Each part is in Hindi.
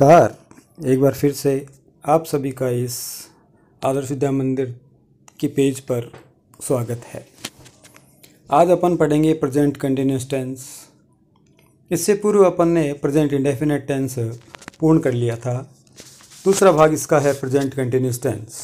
नमस्कार एक बार फिर से आप सभी का इस आदर्श विद्या मंदिर के पेज पर स्वागत है आज अपन पढ़ेंगे प्रेजेंट कंटिन्यूस टेंस इससे पूर्व अपन ने प्रेजेंट इंडेफिनेट टेंस पूर्ण कर लिया था दूसरा भाग इसका है present continuous tense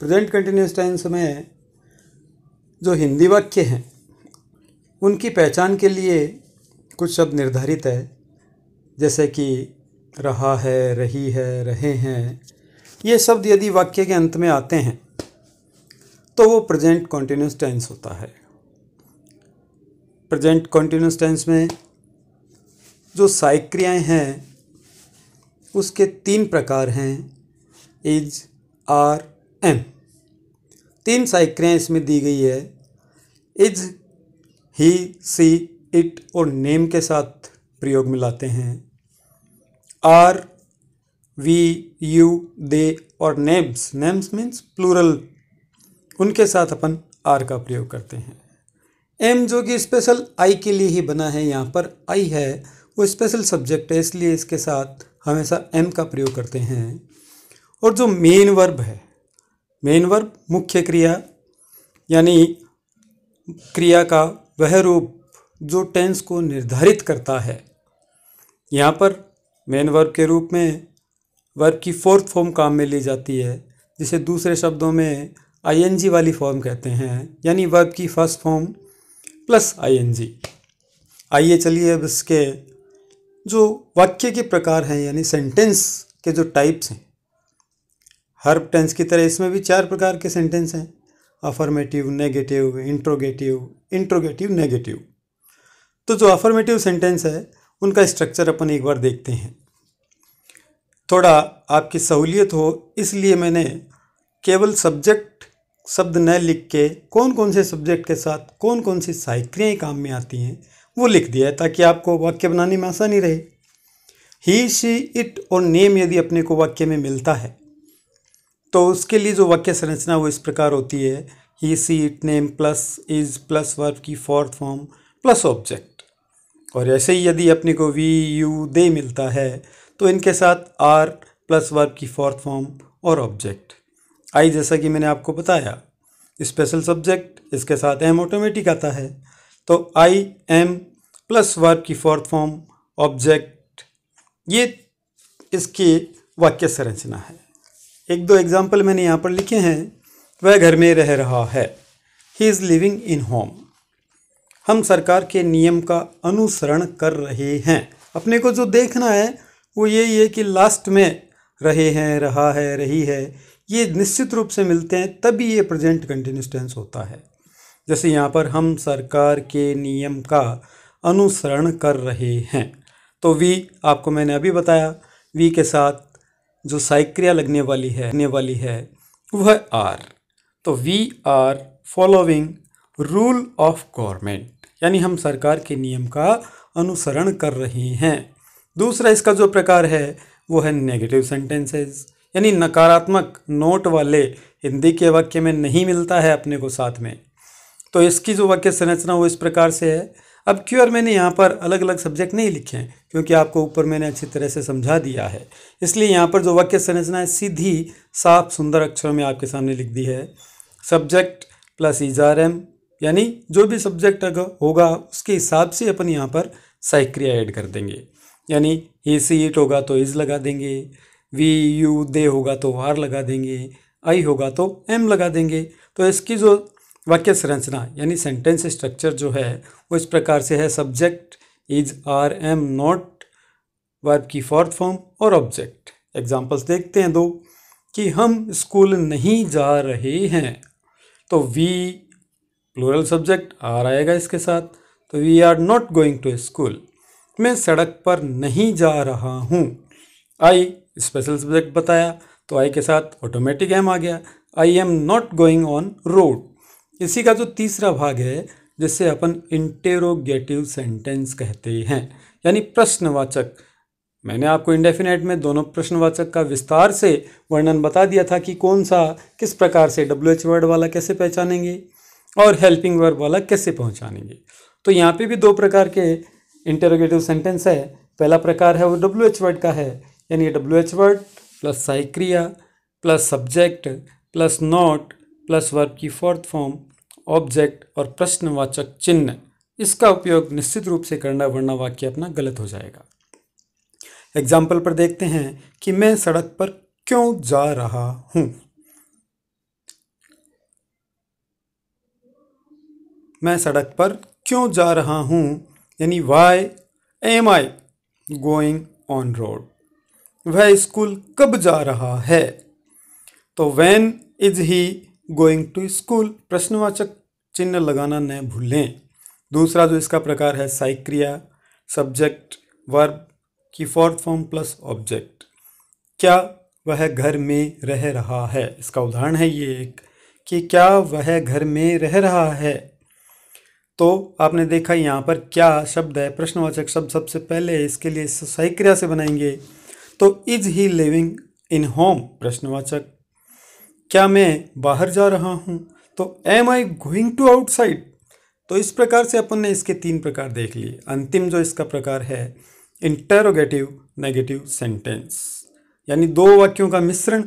present continuous tense में जो हिंदी वाक्य हैं उनकी पहचान के लिए कुछ शब्द निर्धारित है जैसे कि रहा है रही है रहे हैं ये शब्द यदि वाक्य के अंत में आते हैं तो वो प्रेजेंट कॉन्टीन्यूस टेंस होता है प्रेजेंट कॉन्टीन्यूस टेंस में जो सहायक हैं उसके तीन प्रकार हैं इज आर एम तीन सहायक इसमें दी गई है इज ही सी इट और नेम के साथ प्रयोग मिलाते हैं आर वी यू दे और नेम्स नेम्स मीन्स प्लूरल उनके साथ अपन आर का प्रयोग करते हैं एम जो कि स्पेशल आई के लिए ही बना है यहाँ पर आई है वो स्पेशल सब्जेक्ट है इसलिए इसके साथ हमेशा एम का प्रयोग करते हैं और जो मेन वर्ब है मेन वर्ब मुख्य क्रिया यानी क्रिया का वह रूप जो टेंस को निर्धारित करता है यहाँ पर मेन वर्ब के रूप में वर्ब की फोर्थ फॉर्म काम में ली जाती है जिसे दूसरे शब्दों में आईएनजी वाली फॉर्म कहते हैं यानी वर्ब की फर्स्ट फॉर्म प्लस आईएनजी आइए चलिए अब इसके जो वाक्य के प्रकार हैं यानी सेंटेंस के जो टाइप्स हैं हर टेंस की तरह इसमें भी चार प्रकार के सेंटेंस हैं affirmative negative interrogative interrogative negative तो जो अफर्मेटिव सेंटेंस है उनका स्ट्रक्चर अपन एक बार देखते हैं थोड़ा आपकी सहूलियत हो इसलिए मैंने केवल सब्जेक्ट शब्द न लिख के कौन कौन से सब्जेक्ट के साथ कौन कौन सी साइक्रियाँ काम में आती हैं वो लिख दिया है ताकि आपको वाक्य बनाने में आसानी रहे ही शी इट और नेम यदि अपने को वाक्य में मिलता है तो उसके लिए जो वाक्य संरचना वो इस प्रकार होती है he she it name plus is plus verb की फोर्थ फॉर्म प्लस ऑब्जेक्ट और ऐसे ही यदि अपने को वी यू दे मिलता है तो इनके साथ आर प्लस वर्ब की फोर्थ फॉर्म और ऑब्जेक्ट आई जैसा कि मैंने आपको बताया स्पेशल सब्जेक्ट इसके साथ एम ऑटोमेटिक आता है तो आई एम प्लस वर्ब की फोर्थ फॉर्म ऑब्जेक्ट ये इसकी वाक्य संरचना है एक दो एग्जाम्पल मैंने यहाँ पर लिखे हैं वह घर में रह रहा है he is living in home हम सरकार के नियम का अनुसरण कर रहे हैं अपने को जो देखना है वो यही है कि लास्ट में रहे हैं रहा है रही है ये निश्चित रूप से मिलते हैं तभी ये प्रेजेंट कंटिन्यूस टेंस होता है जैसे यहाँ पर हम सरकार के नियम का अनुसरण कर रहे हैं तो वी आपको मैंने अभी बताया वी के साथ जो साइक्रिया लगने वाली है लगने वाली है वह आर तो we are following rule of government यानी हम सरकार के नियम का अनुसरण कर रहे हैं दूसरा इसका जो प्रकार है वो है नेगेटिव सेंटेंसेस यानी नकारात्मक नोट वाले हिंदी के वाक्य में नहीं मिलता है अपने को साथ में तो इसकी जो वाक्य संरचना वो इस प्रकार से है अब और मैंने यहाँ पर अलग अलग सब्जेक्ट नहीं लिखे हैं क्योंकि आपको ऊपर मैंने अच्छी तरह से समझा दिया है इसलिए यहाँ पर जो वाक्य संरचना है सीधी साफ सुंदर अक्षरों में आपके सामने लिख दी है subject plus is are am are am यानी जो भी सब्जेक्ट अगर होगा उसके हिसाब से अपन यहाँ पर साइक्रिया ऐड कर देंगे यानी ए सी एट होगा तो इज़ लगा देंगे वी यू दे होगा तो आर लगा देंगे आई होगा तो एम लगा देंगे तो इसकी जो वाक्य संरचना यानी सेंटेंस स्ट्रक्चर जो है वो इस प्रकार से है subject is are am not verb की फोर्थ फॉर्म और ऑब्जेक्ट एग्जाम्पल्स देखते हैं दो कि हम स्कूल नहीं जा रहे हैं तो वी प्लूरल सब्जेक्ट आर आएगा इसके साथ तो we are not going to school मैं सड़क पर नहीं जा रहा हूँ आई स्पेशल सब्जेक्ट बताया तो आई के साथ ऑटोमेटिक एम आ गया I am not going on road इसी का जो तीसरा भाग है जिसे अपन इंटेरोगेटिव सेंटेंस कहते हैं यानी प्रश्नवाचक मैंने आपको इंडेफिनेट में दोनों प्रश्नवाचक का विस्तार से वर्णन बता दिया था कि कौन सा किस प्रकार से डब्ल्यू एच वर्ड वाला कैसे पहचानेंगे और हेल्पिंग वर्ब वाला कैसे पहुँचानेंगे तो यहाँ पे भी दो प्रकार के इंटरोगेटिव सेंटेंस है पहला प्रकार है वो डब्ल्यू एच वर्ड का है यानी डब्ल्यू एच वर्ड प्लस साइक्रिया plus subject plus not plus verb की फोर्थ फॉर्म ऑब्जेक्ट और प्रश्नवाचक चिन्ह इसका उपयोग निश्चित रूप से करना वरना वाक्य अपना गलत हो जाएगा एग्जाम्पल पर देखते हैं कि मैं सड़क पर क्यों जा रहा हूँ मैं सड़क पर क्यों जा रहा हूँ यानी why am I going on road वह स्कूल कब जा रहा है तो when is he going to school प्रश्नवाचक चिन्ह लगाना न भूलें दूसरा जो इसका प्रकार है साइक्रिया सब्जेक्ट वर्ब की फोर्थ फॉर्म प्लस ऑब्जेक्ट क्या वह घर में रह रहा है इसका उदाहरण है ये एक कि क्या वह घर में रह रहा है तो आपने देखा यहाँ पर क्या शब्द है प्रश्नवाचक शब्द सबसे पहले इसके लिए सही क्रिया से बनाएंगे तो is he living in home प्रश्नवाचक क्या मैं बाहर जा रहा हूँ तो am I going to outside तो इस प्रकार से अपन ने इसके तीन प्रकार देख लिए अंतिम जो इसका प्रकार है इंटेरोगेटिव नेगेटिव सेंटेंस यानी दो वाक्यों का मिश्रण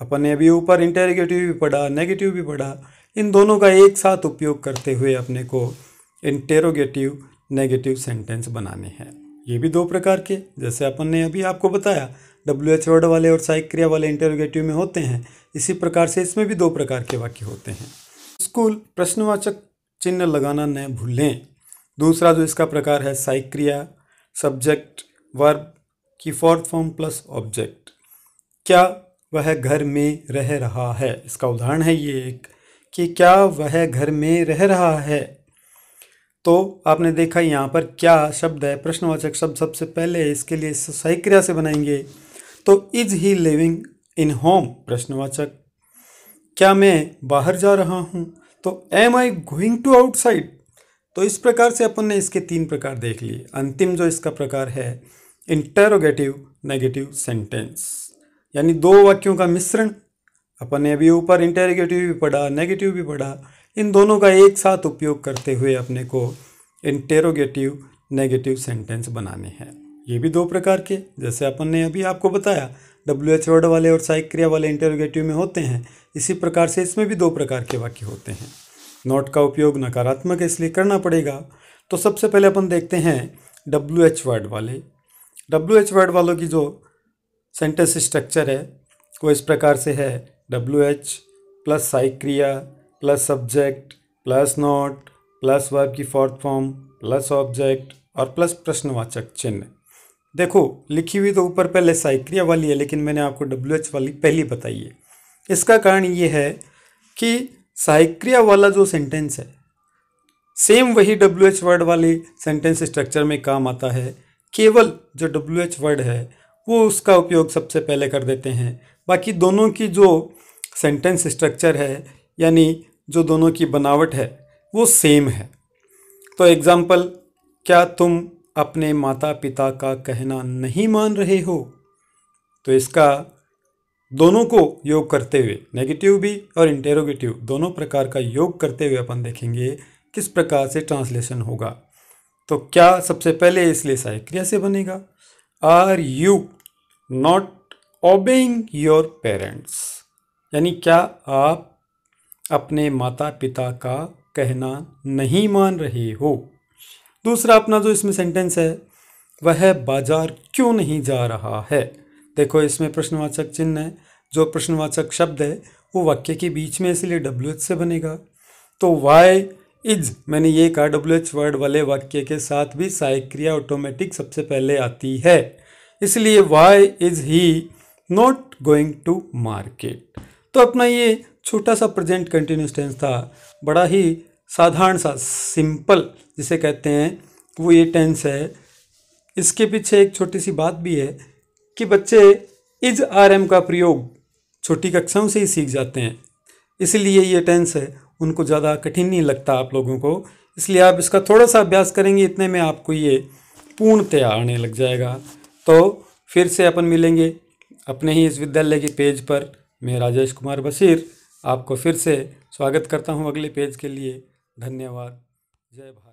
अपन ने अभी ऊपर इंटेरोगेटिव भी पढ़ा नेगेटिव भी पढ़ा इन दोनों का एक साथ उपयोग करते हुए अपने को इंटेरोगेटिव नेगेटिव सेंटेंस बनाने हैं ये भी दो प्रकार के जैसे अपन ने अभी आपको बताया डब्ल्यू एच वर्ड वाले और साइक क्रिया वाले इंटेरोगेटिव में होते हैं इसी प्रकार से इसमें भी दो प्रकार के वाक्य होते हैं स्कूल प्रश्नवाचक चिन्ह लगाना न भूलें दूसरा जो इसका प्रकार है साइक क्रिया सब्जेक्ट वर्ब की फोर्थ फॉर्म प्लस ऑब्जेक्ट क्या वह घर में रह रहा है इसका उदाहरण है ये एक कि क्या वह घर में रह रहा है तो आपने देखा यहाँ पर क्या शब्द है प्रश्नवाचक शब्द सबसे पहले इसके लिए सही क्रिया से बनाएंगे तो is he living in home प्रश्नवाचक क्या मैं बाहर जा रहा हूँ तो am I going to outside तो इस प्रकार से अपन ने इसके तीन प्रकार देख लिए अंतिम जो इसका प्रकार है इंटेरोगेटिव नेगेटिव सेंटेंस यानी दो वाक्यों का मिश्रण अपन ने अभी ऊपर इंटेरोगेटिव भी पढ़ा नेगेटिव भी पढ़ा इन दोनों का एक साथ उपयोग करते हुए अपने को इंटेरोगेटिव नेगेटिव सेंटेंस बनाने हैं ये भी दो प्रकार के जैसे अपन ने अभी आपको बताया डब्ल्यू एच वर्ड वाले और साइक क्रिया वाले इंटेरोगेटिव में होते हैं इसी प्रकार से इसमें भी दो प्रकार के वाक्य होते हैं नोट का उपयोग नकारात्मक इसलिए करना पड़ेगा तो सबसे पहले अपन देखते हैं डब्ल्यू एच वर्ड वाले डब्ल्यू एच वर्ड वालों की जो सेंटेंस स्ट्रक्चर है वो इस प्रकार से है डब्ल्यू एच प्लस साइक्रिया क्रिया plus subject plus not plus verb की फोर्थ फॉर्म प्लस ऑब्जेक्ट और प्लस प्रश्नवाचक चिन्ह देखो लिखी हुई तो ऊपर पहले साइक्रिया वाली है लेकिन मैंने आपको डब्ल्यू एच वाली पहली बताई है इसका कारण ये है कि साइक्रिया वाला जो सेंटेंस है सेम वही डब्ल्यू एच वर्ड वाली सेंटेंस स्ट्रक्चर में काम आता है केवल जो डब्ल्यू एच वर्ड है वो उसका उपयोग सबसे पहले कर देते हैं बाकी दोनों की जो सेंटेंस स्ट्रक्चर है यानी जो दोनों की बनावट है वो सेम है तो एग्ज़ाम्पल क्या तुम अपने माता पिता का कहना नहीं मान रहे हो तो इसका दोनों को योग करते हुए नेगेटिव भी और इंटेरोगेटिव दोनों प्रकार का योग करते हुए अपन देखेंगे किस प्रकार से ट्रांसलेशन होगा तो क्या सबसे पहले इसलिए सहक्रिया से बनेगा are you not obeying your parents यानी क्या आप अपने माता पिता का कहना नहीं मान रहे हो दूसरा अपना जो इसमें सेंटेंस है वह बाजार क्यों नहीं जा रहा है देखो इसमें प्रश्नवाचक चिन्ह है जो प्रश्नवाचक शब्द है वो वाक्य के बीच में इसलिए डब्ल्यू एच से बनेगा तो वाई इज मैंने ये कहा डब्ल्यू एच वर्ड वाले वाक्य के साथ भी सहायक क्रिया ऑटोमेटिक सबसे पहले आती है इसलिए why is he not going to market तो अपना ये छोटा सा प्रेजेंट कंटिन्यूस टेंस था बड़ा ही साधारण सा सिंपल जिसे कहते हैं वो ये टेंस है इसके पीछे एक छोटी सी बात भी है कि बच्चे इज आर एम का प्रयोग छोटी कक्षाओं से ही सीख जाते हैं इसलिए ये टेंस है उनको ज़्यादा कठिन नहीं लगता आप लोगों को इसलिए आप इसका थोड़ा सा अभ्यास करेंगे इतने में आपको ये पूर्णतया आने लग जाएगा तो फिर से अपन मिलेंगे अपने ही इस विद्यालय के पेज पर मैं राजेश कुमार बशीर आपको फिर से स्वागत करता हूँ अगले पेज के लिए धन्यवाद जय भारत